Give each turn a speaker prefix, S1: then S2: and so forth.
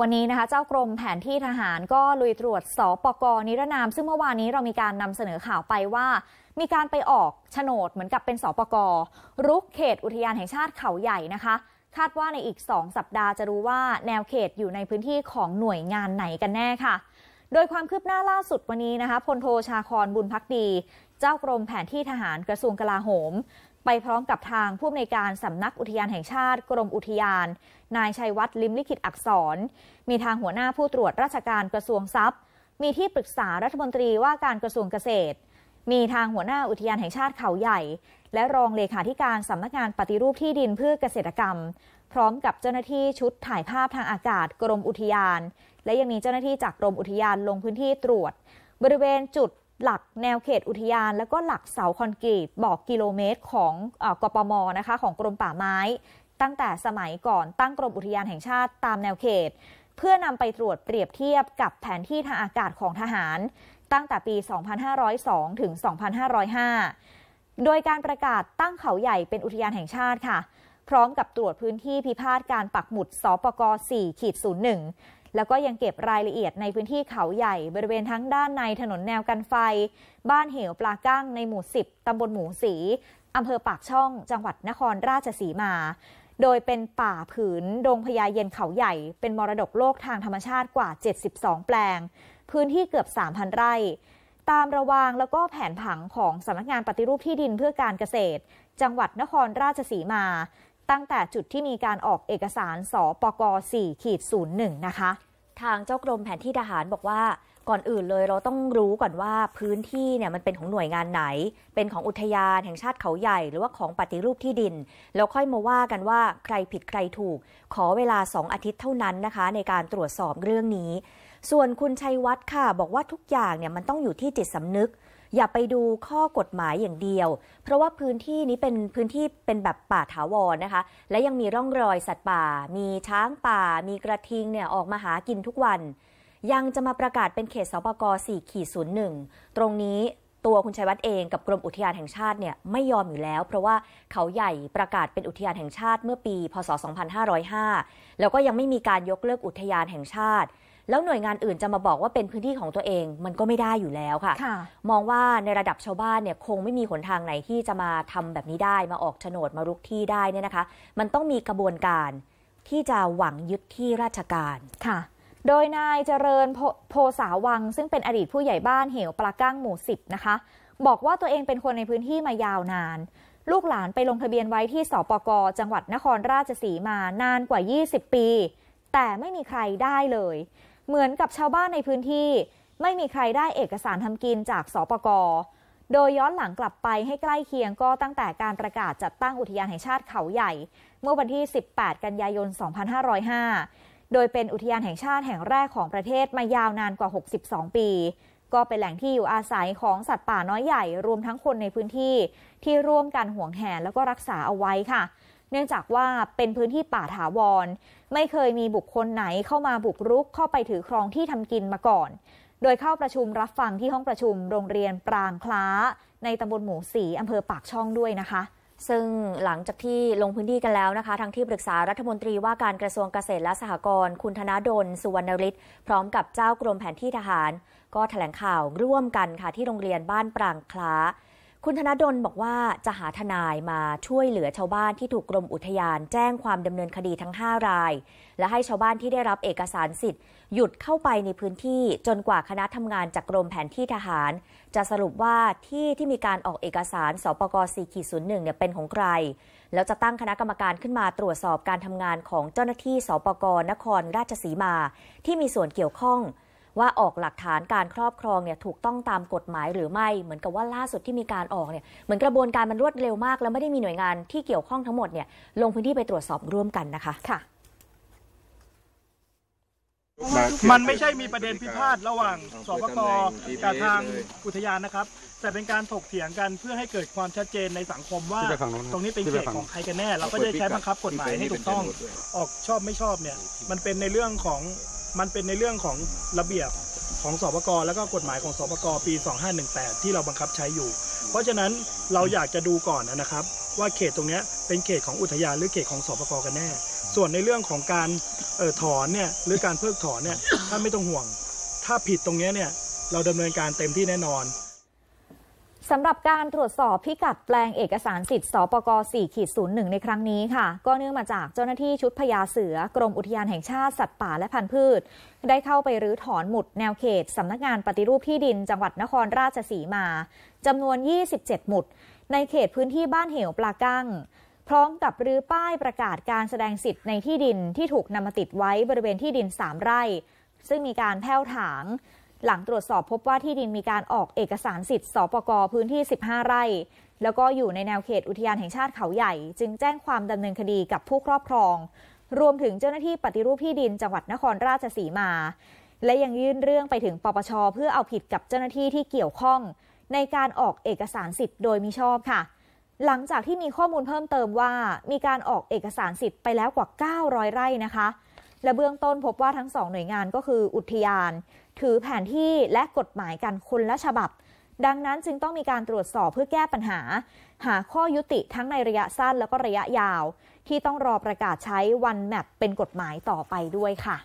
S1: วันนี้นะคะเจ้ากรมแผนที่ทหารก็ลุยตรวจสปกนิรนาม ซึ่งเมื่อวานนี้เรามีการนำเสนอข่าวไปว่า มีการไปออกโฉนดเหมือนกับเป็นสปกรุกเขตอุทยานแห่งชาติเขาใหญ่นะคะ คาดว่าในอีก 2 สัปดาห์จะรู้ว่าแนวเขตอยู่ในพื้นที่ของหน่วยงานไหนกันแน่ค่ะ โดยความคืบหน้าล่าสุดวันนี้นะคะพลโทชาครบุญพักดีเจ้ากรมแผนที่ทหารกระทรวงกลาโหม ไปพร้อมกับทางผู้อำนวยการสำนักอุทยานแห่งชาติกรมอุทยาน นายชัยวัฒน์ลิมลิขิตอักษร มีทางหัวหน้าผู้ตรวจราชการกระทรวงทรัพย์ มีที่ปรึกษารัฐมนตรีว่าการกระทรวงเกษตร มีทางหัวหน้าอุทยานแห่งชาติเขาใหญ่ และรองเลขาธิการสำนักงานปฏิรูปที่ดินเพื่อเกษตรกรรม พร้อมกับเจ้าหน้าที่ชุดถ่ายภาพทางอากาศกรมอุทยาน และยังมีเจ้าหน้าที่จากกรมอุทยานลงพื้นที่ตรวจ บริเวณจุดหลักแนวเขตอุทยานแล้วก็หลักเสาคอนกรีตบอกกิโลเมตรของกปมนะคะของกรมป่าไม้ ตั้งแต่สมัยก่อนตั้งกรมอุทยานแห่งชาติตามแนวเขต เพื่อนำไปตรวจเปรียบเทียบกับแผนที่ทางอากาศของทหาร ตั้งแต่ปี 2502 ถึง 2505 โดยการประกาศตั้งเขาใหญ่เป็นอุทยานแห่งชาติค่ะ พร้อมกับตรวจพื้นที่พิพาทการปักหมุดสปก4-01แล้วก็ยังเก็บรายละเอียดในพื้นที่เขาใหญ่บริเวณทั้งด้านในถนนแนวกันไฟ บ้านเหวปลาก้างในหมู่ 10 ตำบลหมูสี อำเภอปากช่องจังหวัดนครราชสีมา โดยเป็นป่าผืน ดงพญาเย็นเขาใหญ่ เป็นมรดกโลกทางธรรมชาติกว่า 72 แปลง พื้นที่เกือบ 3,000 ไร่ ตามระวางแล้วก็แผนผังของสำนักงานปฏิรูปที่ดินเพื่อการเกษตร จังหวัดนครราชสีมาตั้งแต่จุดที่มีการออกเอกสารสปก4ขีด01
S2: นะคะ ทางเจ้ากรมแผนที่ทหารบอกว่าก่อนอื่นเลยเราต้องรู้ก่อนว่าพื้นที่เนี่ยมันเป็นของหน่วยงานไหน เป็นของอุทยานแห่งชาติเขาใหญ่ หรือว่าของปฏิรูปที่ดิน แล้วค่อยมาว่ากันว่าใครผิดใครถูก ขอเวลา 2 อาทิตย์เท่านั้นนะคะ ในการตรวจสอบเรื่องนี้ ส่วนคุณชัยวัฒน์ค่ะบอกว่าทุกอย่างเนี่ยมันต้องอยู่ที่จิตสำนึกอย่าไปดูข้อกฎหมายอย่างเดียว เพราะว่าพื้นที่นี้เป็นพื้นที่เป็นแบบป่าถาวรนะคะ และยังมีร่องรอยสัตว์ป่า มีช้างป่า มีกระทิงเนี่ยออกมาหากินทุกวัน ยังจะมาประกาศเป็นเขตสปก4ขีด01ตรงนี้ตัวคุณชัยวัฒน์เองกับกรมอุทยานแห่งชาติเนี่ยไม่ยอมอยู่แล้ว เพราะว่าเขาใหญ่ประกาศเป็นอุทยานแห่งชาติเมื่อปีพศ2505 แล้วก็ยังไม่มีการยกเลิกอุทยานแห่งชาติแล้วหน่วยงานอื่นจะมาบอกว่าเป็นพื้นที่ของตัวเอง มันก็ไม่ได้อยู่แล้วค่ะ มองว่าในระดับชาวบ้านเนี่ยคงไม่มีหนทางไหนที่จะมาทำแบบนี้ได้มาออกโฉนด มารุกที่ได้เนี่ยนะคะ มันต้องมีกระบวนการที่จะหวังยึดที่ราชการค่ะ
S1: โดยนายเจริญโพสาวัง ซึ่งเป็นอดีตผู้ใหญ่บ้านเหวปลาก้างหมู่สิบนะคะ บอกว่าตัวเองเป็นคนในพื้นที่มายาวนาน ลูกหลานไปลงทะเบียนไว้ที่สปกจังหวัดนครราชสีมานานกว่า20ปี แต่ไม่มีใครได้เลยเหมือนกับชาวบ้านในพื้นที่ไม่มีใครได้เอกสารทำกินจากสปกโดยย้อนหลังกลับไปให้ใกล้เคียงก็ตั้งแต่การประกาศจัดตั้งอุทยานแห่งชาติเขาใหญ่ เมื่อวันที่ 18 กันยายน 2505 โดยเป็นอุทยานแห่งชาติแห่งแรกของประเทศมายาวนานกว่า 62 ปี ก็เป็นแหล่งที่อยู่อาศัยของสัตว์ป่าน้อยใหญ่รวมทั้งคนในพื้นที่ ที่ร่วมกันห่วงแหนแล้วก็รักษาเอาไว้ค่ะเนื่องจากว่าเป็นพื้นที่ป่าถาวรไม่เคยมีบุคคลไหนเข้ามาบุกรุกเข้าไปถือครองที่ทำกินมาก่อน โดยเข้าประชุมรับฟังที่ห้องประชุมโรงเ
S2: รียนปรางคล้า ในตำบลหมูสีอำเภอปากช่องด้วยนะคะ ซึ่งหลังจากที่ลงพื้นที่กันแล้วนะคะ ทางที่ปรึกษารัฐมนตรีว่าการกระทรวงเกษตรและสหกรณ์คุณธนาดลสุวรรณฤทธิ์พร้อมกับเจ้ากรมแผนที่ทหาร ก็แถลงข่าวร่วมกันค่ะ ที่โรงเรียนบ้านปรางคล้าคุณธนดลบอกว่าจะหาทนายมาช่วยเหลือชาวบ้านที่ถูกกรมอุทยานแจ้งความดำเนินคดีทั้ง 5 ราย และให้ชาวบ้านที่ได้รับเอกสารสิทธิ์หยุดเข้าไปในพื้นที่จนกว่าคณะทำงานจากกรมแผนที่ทหาร จะสรุปว่าที่ที่มีการออกเอกสารสปก4.01เนี่ยเป็นของใคร แล้วจะตั้งคณะกรรมการขึ้นมาตรวจสอบการทำงานของเจ้าหน้าที่สปกนครราชสีมา ที่มีส่วนเกี่ยวข้องว่าออกหลักฐานการครอบครองเนี่ยถูกต้องตามกฎหมายหรือไม่ เหมือนกับว่าล่าสุดที่มีการออกเนี่ยเหมือนกระบวนการมันรวดเร็วมาก แล้วไม่ได้มีหน่วยงานที่เกี่ยวข้องทั้งหมดเนี่ยลงพื้นที่ไปตรวจสอบร่วมกันนะคะค่ะ
S3: มันไม่ใช่มีประเด็นพิพาทระหว่างสปกกับทางอุทยานนะครับ แต่เป็นการถกเถียงกันเพื่อให้เกิดความชัดเจนในสังคมว่าตรงนี้เป็นเขตของใครกันแน่ เราก็จะใช้บังคับกฎหมายให้ถูกต้องออกชอบไม่ชอบเนี่ยมันเป็นในเรื่องของมันเป็นในเรื่องของระเบียบของสปกแล้วก็กฎหมายของสปกปี 2518 ที่เราบังคับใช้อยู่ เพราะฉะนั้นเราอยากจะดูก่อนนะครับ ว่าเขตตรงนี้เป็นเขตของอุทยานหรือเขตของสปกกันแน่ ส่วนในเรื่องของการออถอนเนี่ยหรือการเพิกถอนเนี่ยท่านไม่ต้องห่วง ถ้าผิดตรงนี้เนี่ยเราดำเนินการเต็มที่แน่นอน
S1: สำหรับการตรวจสอบพิกัดแปลงเอกสารสิทธิ์สปก4ขีด01ในครั้งนี้ค่ะ ก็เนื่องมาจากเจ้าหน้าที่ชุดพญาเสือ กรมอุทยานแห่งชาติ สัตว์ป่าและพันธุ์พืช ได้เข้าไปรื้อถอนหมุดแนวเขตสำนักงานปฏิรูปที่ดินจังหวัดนครราชสีมา จำนวน 27 หมุด ในเขตพื้นที่บ้านเหวปลากั้งพร้อมกับรื้อป้ายประกาศการแสดงสิทธิ์ในที่ดินที่ถูกนำมาติดไว้บริเวณที่ดิน3ไร่ ซึ่งมีการแพ่วถางหลังตรวจสอบพบว่าที่ดินมีการออกเอกสารสิทธิ์สปกพื้นที่ 15 ไร่ แล้วก็อยู่ในแนวเขตอุทยานแห่งชาติเขาใหญ่ จึงแจ้งความดำเนินคดีกับผู้ครอบครอง รวมถึงเจ้าหน้าที่ปฏิรูปที่ดินจังหวัดนครราชสีมา และยังยื่นเรื่องไปถึงปปชเพื่อเอาผิดกับเจ้าหน้าที่ที่เกี่ยวข้อง ในการออกเอกสารสิทธิ์โดยมิชอบค่ะ หลังจากที่มีข้อมูลเพิ่มเติมว่า มีการออกเอกสารสิทธิ์ไปแล้วกว่า 900 ไร่นะคะและเบื้องต้นพบว่าทั้งสองหน่วยงานก็คืออุทยานถือแผนที่และกฎหมายกันคนละฉบับ ดังนั้นจึงต้องมีการตรวจสอบเพื่อแก้ปัญหา หาข้อยุติทั้งในระยะสั้นแล้วก็ระยะยาว ที่ต้องรอประกาศใช้วันแมปเป็นกฎหมายต่อไปด้วยค่ะ